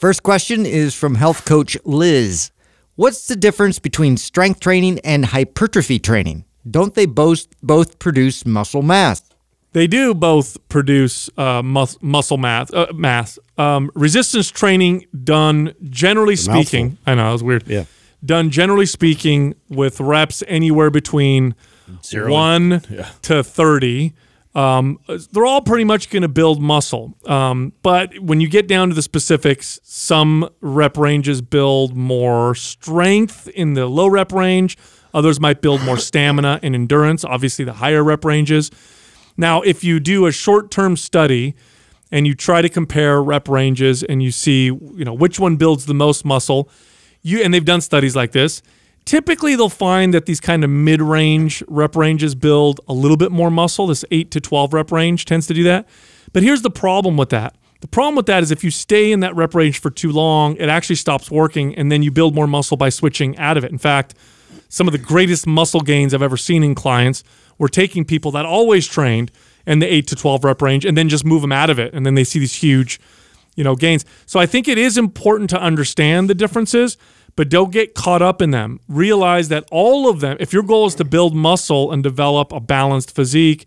First question is from health coach Liz. What's the difference between strength training and hypertrophy training? Don't they both both produce muscle mass? They do both produce uh, mus muscle mass. Uh, mass. Um, resistance training done generally speaking. I know it was weird. Yeah. Done generally speaking with reps anywhere between Zero. one yeah. to thirty. Um, they're all pretty much going to build muscle. Um, but when you get down to the specifics, some rep ranges build more strength in the low rep range. Others might build more stamina and endurance, obviously, the higher rep ranges. Now, if you do a short term study and you try to compare rep ranges and you see, you know, which one builds the most muscle, you and they've done studies like this Typically, they'll find that these kind of mid range rep ranges build a little bit more muscle. This 8 to 12 rep range tends to do that. But here's the problem with that the problem with that is if you stay in that rep range for too long, it actually stops working, and then you build more muscle by switching out of it. In fact, some of the greatest muscle gains I've ever seen in clients were taking people that always trained in the 8 to 12 rep range and then just move them out of it. And then they see these huge, you know, gains. So I think it is important to understand the differences but don't get caught up in them. Realize that all of them, if your goal is to build muscle and develop a balanced physique,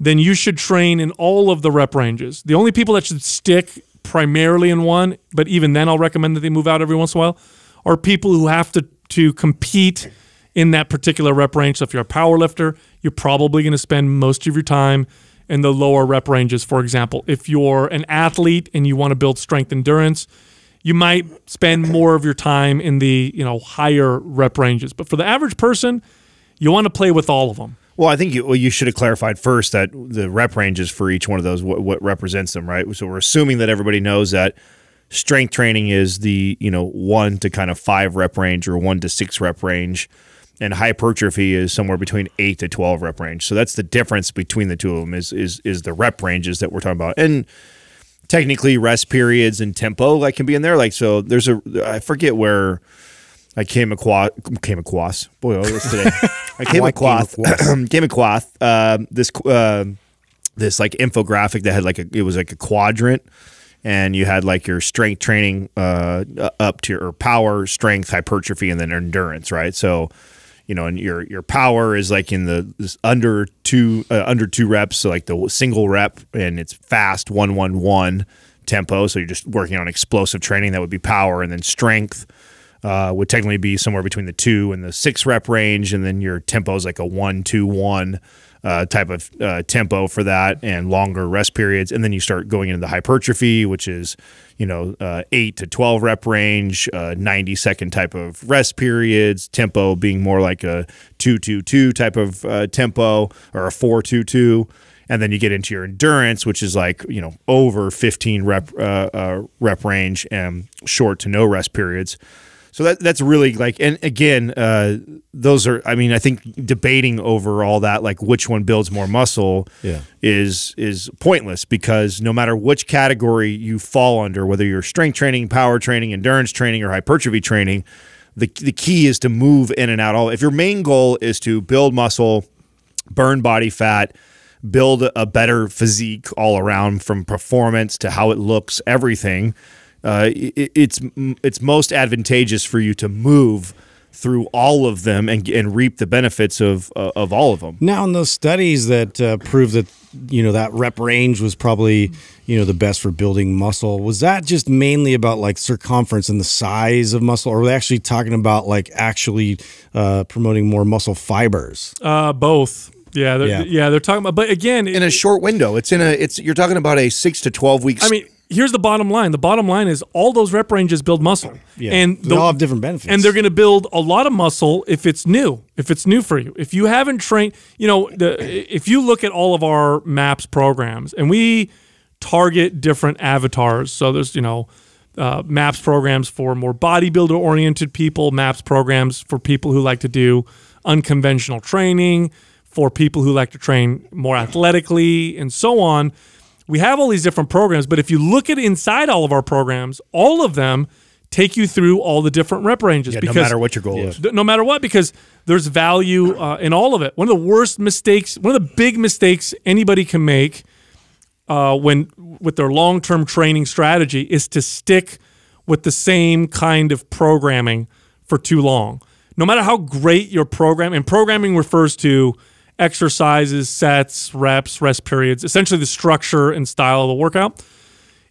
then you should train in all of the rep ranges. The only people that should stick primarily in one, but even then I'll recommend that they move out every once in a while, are people who have to, to compete in that particular rep range. So if you're a power lifter, you're probably going to spend most of your time in the lower rep ranges, for example. If you're an athlete and you want to build strength endurance, you might spend more of your time in the you know higher rep ranges. But for the average person, you want to play with all of them. Well, I think you, well, you should have clarified first that the rep ranges for each one of those what, what represents them, right? So we're assuming that everybody knows that strength training is the you know one to kind of five rep range or one to six rep range and hypertrophy is somewhere between eight to twelve rep range. So that's the difference between the two of them is is is the rep ranges that we're talking about. And technically rest periods and tempo like can be in there. Like so, there's a I forget where I came across came across boy oh today I came across came across uh, this uh, this like infographic that had like a it was like a quadrant and you had like your strength training uh, up to your power strength hypertrophy and then endurance right so you know, and your your power is like in the under two uh, under two reps, so like the single rep, and it's fast one one one tempo. So you're just working on explosive training that would be power, and then strength uh, would technically be somewhere between the two and the six rep range, and then your tempo is like a one two one uh, type of uh, tempo for that and longer rest periods. And then you start going into the hypertrophy, which is, you know, uh, 8 to 12 rep range, uh, 90 second type of rest periods, tempo being more like a 2 2 type of uh, tempo or a 4 2 and then you get into your endurance, which is like you know over 15 rep uh, uh, rep range and short to no rest periods. So that that's really like, and again, uh, those are. I mean, I think debating over all that, like which one builds more muscle, yeah. is is pointless because no matter which category you fall under, whether you're strength training, power training, endurance training, or hypertrophy training, the the key is to move in and out. All if your main goal is to build muscle, burn body fat, build a better physique all around from performance to how it looks, everything uh, it, it's it's most advantageous for you to move through all of them and, and reap the benefits of uh, of all of them. Now, in those studies that uh, prove that you know that rep range was probably you know the best for building muscle, was that just mainly about like circumference and the size of muscle, or were they actually talking about like actually uh, promoting more muscle fibers? Uh, both. Yeah, they're, yeah, yeah, They're talking about, but again, in it, a short window, it's in a, it's you're talking about a six to twelve weeks. I mean, here's the bottom line. The bottom line is all those rep ranges build muscle. Yeah. And they all have different benefits. And they're going to build a lot of muscle if it's new, if it's new for you. If you haven't trained, you know, the, if you look at all of our MAPS programs and we target different avatars. So there's, you know, uh, MAPS programs for more bodybuilder oriented people, MAPS programs for people who like to do unconventional training, for people who like to train more athletically, and so on we have all these different programs, but if you look at inside all of our programs, all of them take you through all the different rep ranges. Yeah, because, no matter what your goal yeah. is. No matter what, because there's value uh, in all of it. One of the worst mistakes, one of the big mistakes anybody can make uh, when with their long-term training strategy is to stick with the same kind of programming for too long. No matter how great your program, and programming refers to – exercises, sets, reps, rest periods, essentially the structure and style of the workout.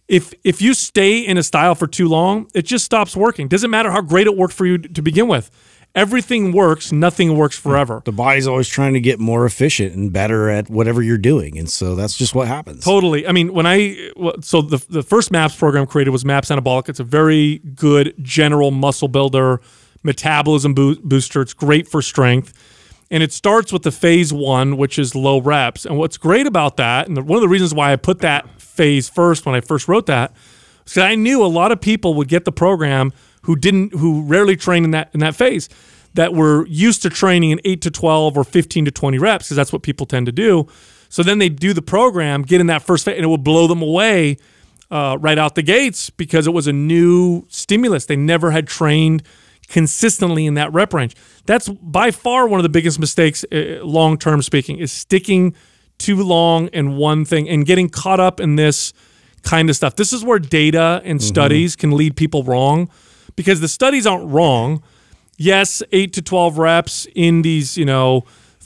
If if you stay in a style for too long, it just stops working. Doesn't matter how great it worked for you to begin with. Everything works, nothing works forever. The body's always trying to get more efficient and better at whatever you're doing, and so that's just what happens. Totally. I mean, when I so the the first MAPS program created was MAPS Anabolic. It's a very good general muscle builder, metabolism booster. It's great for strength and it starts with the phase one, which is low reps. And what's great about that, and one of the reasons why I put that phase first when I first wrote that, because I knew a lot of people would get the program who didn't, who rarely trained in that in that phase, that were used to training in eight to twelve or fifteen to twenty reps, because that's what people tend to do. So then they do the program, get in that first phase, and it will blow them away uh, right out the gates because it was a new stimulus. They never had trained consistently in that rep range. That's by far one of the biggest mistakes, uh, long term speaking, is sticking too long in one thing and getting caught up in this kind of stuff. This is where data and mm -hmm. studies can lead people wrong because the studies aren't wrong. Yes, eight to 12 reps in these, you know,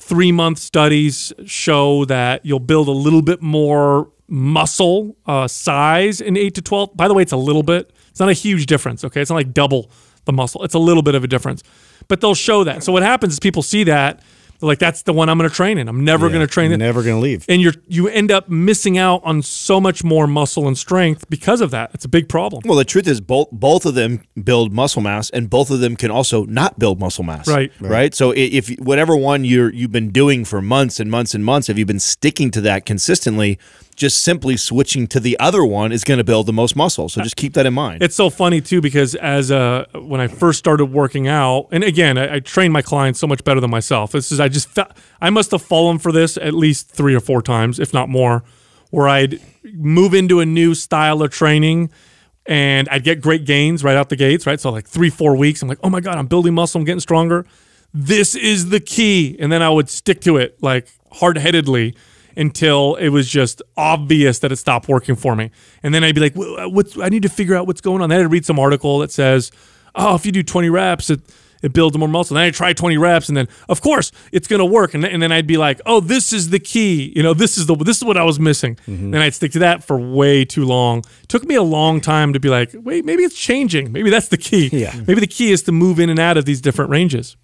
three month studies show that you'll build a little bit more muscle uh, size in eight to 12. By the way, it's a little bit, it's not a huge difference. Okay. It's not like double the muscle. It's a little bit of a difference, but they'll show that. So what happens is people see that they're like, that's the one I'm going to train in. I'm never yeah, going to train Never going to leave. And you're you end up missing out on so much more muscle and strength because of that. It's a big problem. Well, the truth is both both of them build muscle mass, and both of them can also not build muscle mass. Right. Right. right? So if whatever one you're you've been doing for months and months and months, if you've been sticking to that consistently just simply switching to the other one is going to build the most muscle. So just keep that in mind. It's so funny too because as uh, when I first started working out, and again, I, I trained my clients so much better than myself. This is I just felt, I must have fallen for this at least three or four times, if not more, where I'd move into a new style of training and I'd get great gains right out the gates, right? So like three, four weeks, I'm like, oh my god, I'm building muscle, I'm getting stronger. This is the key, and then I would stick to it like hard headedly until it was just obvious that it stopped working for me. And then I'd be like, uh, what's, I need to figure out what's going on. Then I'd read some article that says, oh, if you do 20 reps, it, it builds more muscle. then I would try 20 reps, and then of course it's going to work. And, th- and, then I'd be like, oh, this is the key. You know, this is the this is what I was missing. mm hmm Then I'd stick to that for way too long. It took me a long time to be like, wait, maybe it's changing. Maybe that's the key. Yeah. Maybe the key is to move in and out of these different ranges.